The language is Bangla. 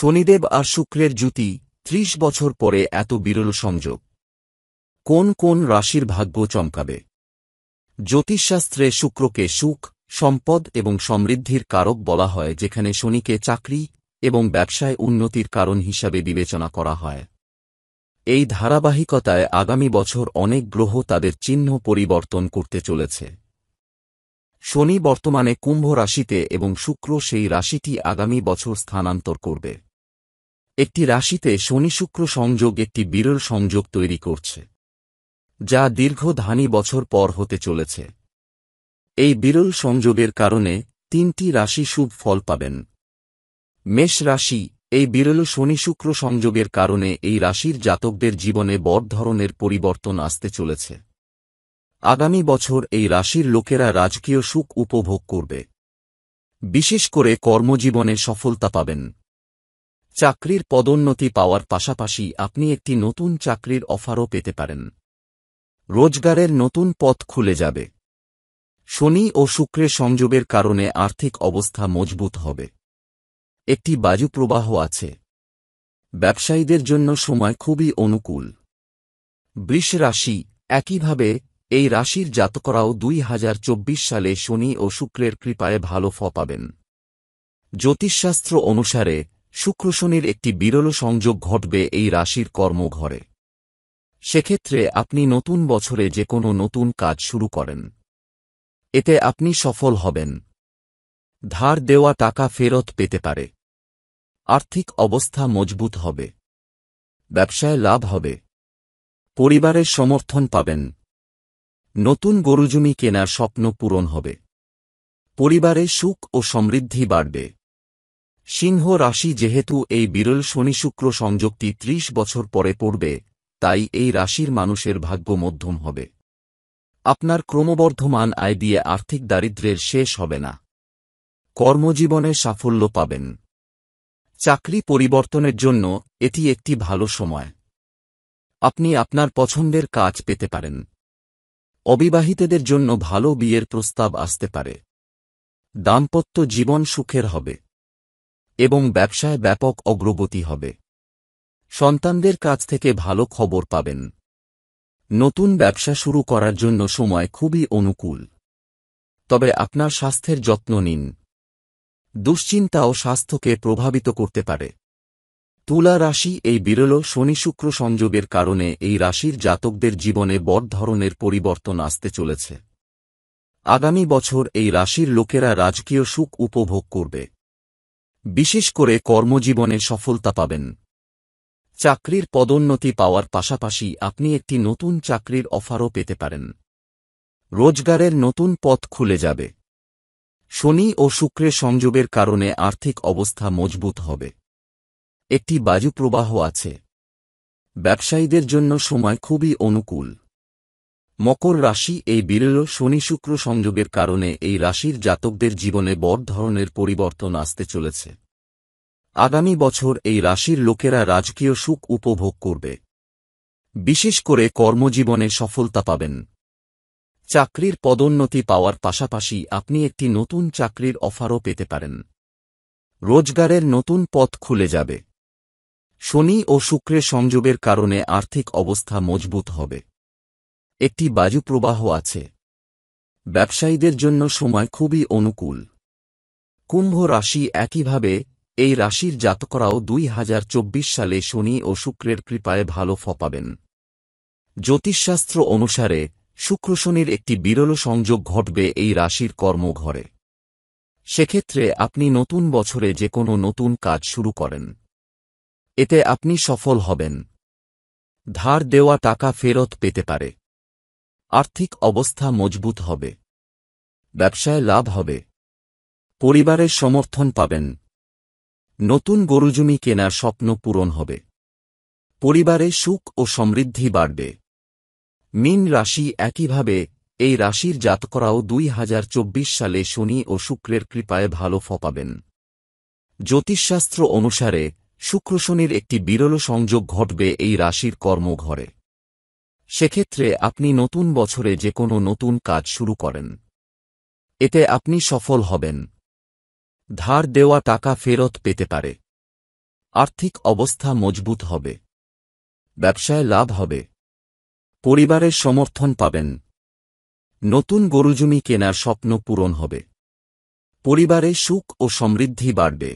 শনিদেব আর শুক্রের জুতি ত্রিশ বছর পরে এত বিরল সংযোগ কোন কোন রাশির ভাগ্য চমকাবে জ্যোতিষশাস্ত্রে শুক্রকে সুখ সম্পদ এবং সমৃদ্ধির কারক বলা হয় যেখানে শনিকে চাকরি এবং ব্যবসায় উন্নতির কারণ হিসাবে বিবেচনা করা হয় এই ধারাবাহিকতায় আগামী বছর অনেক গ্রহ তাদের চিহ্ন পরিবর্তন করতে চলেছে শনি বর্তমানে কুম্ভ রাশিতে এবং শুক্র সেই রাশিটি আগামী বছর স্থানান্তর করবে একটি রাশিতে শনি শুক্র সংযোগ একটি বিরল সংযোগ তৈরি করছে যা দীর্ঘ ধানি বছর পর হতে চলেছে এই বিরল সংযোগের কারণে তিনটি রাশি শুভ ফল পাবেন মেষ রাশি এই বিরল শনি শুক্র সংযোগের কারণে এই রাশির জাতকদের জীবনে বড় ধরনের পরিবর্তন আসতে চলেছে আগামী বছর এই রাশির লোকেরা রাজকীয় সুখ উপভোগ করবে বিশেষ করে কর্মজীবনে সফলতা পাবেন চাকরির পদোন্নতি পাওয়ার পাশাপাশি আপনি একটি নতুন চাকরির অফারও পেতে পারেন রোজগারের নতুন পথ খুলে যাবে শনি ও শুক্রের সংযোগের কারণে আর্থিক অবস্থা মজবুত হবে একটি বায়ু প্রবাহ আছে ব্যবসায়ীদের জন্য সময় খুবই অনুকূল বৃষ রাশি একইভাবে এই রাশির জাতকরাও দুই হাজার সালে শনি ও শুক্রের কৃপায় ভালো ফ পাবেন জ্যোতিষশাস্ত্র অনুসারে শুক্র শনির একটি বিরল সংযোগ ঘটবে এই রাশির কর্মঘরে সেক্ষেত্রে আপনি নতুন বছরে যে কোনো নতুন কাজ শুরু করেন এতে আপনি সফল হবেন ধার দেওয়া টাকা ফেরত পেতে পারে আর্থিক অবস্থা মজবুত হবে ব্যবসায় লাভ হবে পরিবারের সমর্থন পাবেন নতুন গরুজমি কেনার স্বপ্ন পূরণ হবে পরিবারে সুখ ও সমৃদ্ধি বাড়বে সিংহ রাশি যেহেতু এই বিরল শনি শুক্র সংযোগটি ত্রিশ বছর পরে পড়বে তাই এই রাশির মানুষের ভাগ্য মধ্যম হবে আপনার ক্রমবর্ধমান আয় দিয়ে আর্থিক দারিদ্র্যের শেষ হবে না কর্মজীবনে সাফল্য পাবেন চাকরি পরিবর্তনের জন্য এটি একটি ভালো সময় আপনি আপনার পছন্দের কাজ পেতে পারেন অবিবাহিতদের জন্য ভালো বিয়ের প্রস্তাব আসতে পারে দাম্পত্য জীবন সুখের হবে এবং ব্যবসায় ব্যাপক অগ্রগতি হবে সন্তানদের কাছ থেকে ভালো খবর পাবেন নতুন ব্যবসা শুরু করার জন্য সময় খুবই অনুকূল তবে আপনার স্বাস্থ্যের যত্ন নিন দুশ্চিন্তাও স্বাস্থ্যকে প্রভাবিত করতে পারে তুলা রাশি এই বিরল শনি শুক্র সংযোগের কারণে এই রাশির জাতকদের জীবনে বড় ধরনের পরিবর্তন আসতে চলেছে আগামী বছর এই রাশির লোকেরা রাজকীয় সুখ উপভোগ করবে বিশেষ করে কর্মজীবনে সফলতা পাবেন চাকরির পদোন্নতি পাওয়ার পাশাপাশি আপনি একটি নতুন চাকরির অফারও পেতে পারেন রোজগারের নতুন পথ খুলে যাবে শনি ও শুক্রের সংযোগের কারণে আর্থিক অবস্থা মজবুত হবে একটি বায়ুপ্রবাহ আছে ব্যবসায়ীদের জন্য সময় খুবই অনুকূল মকর রাশি এই বিরল শনি শুক্র সংযোগের কারণে এই রাশির জাতকদের জীবনে বড় ধরনের পরিবর্তন আসতে চলেছে আগামী বছর এই রাশির লোকেরা রাজকীয় সুখ উপভোগ করবে বিশেষ করে কর্মজীবনে সফলতা পাবেন চাকরির পদোন্নতি পাওয়ার পাশাপাশি আপনি একটি নতুন চাকরির অফারও পেতে পারেন রোজগারের নতুন পথ খুলে যাবে শনি ও শুক্রের সংযোগের কারণে আর্থিক অবস্থা মজবুত হবে একটি বাজু প্রবাহ আছে ব্যবসায়ীদের জন্য সময় খুবই অনুকূল কুম্ভ রাশি একইভাবে এই রাশির জাতকরাও দুই হাজার চব্বিশ সালে শনি ও শুক্রের কৃপায় ভালো ফপাবেন জ্যোতিষশাস্ত্র অনুসারে শুক্র শনির একটি বিরল সংযোগ ঘটবে এই রাশির কর্মঘরে সেক্ষেত্রে আপনি নতুন বছরে যে কোনো নতুন কাজ শুরু করেন এতে আপনি সফল হবেন ধার দেওয়া টাকা ফেরত পেতে পারে আর্থিক অবস্থা মজবুত হবে ব্যবসায় লাভ হবে পরিবারের সমর্থন পাবেন নতুন গরুজমি কেনার স্বপ্ন পূরণ হবে পরিবারে সুখ ও সমৃদ্ধি বাড়বে মিন রাশি একইভাবে এই রাশির জাতকরাও দুই সালে শনি ও শুক্রের কৃপায় ভালো ফপাবেন জ্যোতিষশাস্ত্র অনুসারে শুক্র শনির একটি বিরল সংযোগ ঘটবে এই রাশির কর্মঘরে সেক্ষেত্রে আপনি নতুন বছরে যে কোনো নতুন কাজ শুরু করেন এতে আপনি সফল হবেন ধার দেওয়া টাকা ফেরত পেতে পারে আর্থিক অবস্থা মজবুত হবে ব্যবসায় লাভ হবে পরিবারের সমর্থন পাবেন নতুন গরুজমি কেনার স্বপ্ন পূরণ হবে পরিবারে সুখ ও সমৃদ্ধি বাড়বে